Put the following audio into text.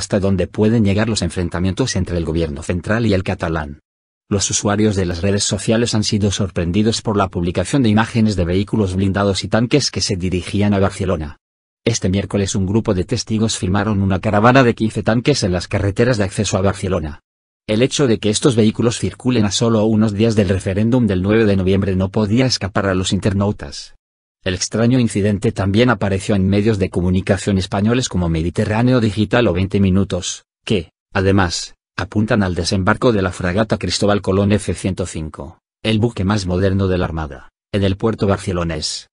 hasta dónde pueden llegar los enfrentamientos entre el gobierno central y el catalán. Los usuarios de las redes sociales han sido sorprendidos por la publicación de imágenes de vehículos blindados y tanques que se dirigían a Barcelona. Este miércoles un grupo de testigos filmaron una caravana de 15 tanques en las carreteras de acceso a Barcelona. El hecho de que estos vehículos circulen a solo unos días del referéndum del 9 de noviembre no podía escapar a los internautas. El extraño incidente también apareció en medios de comunicación españoles como Mediterráneo Digital o 20 Minutos, que, además, apuntan al desembarco de la fragata Cristóbal Colón F-105, el buque más moderno de la Armada, en el puerto barcelonés,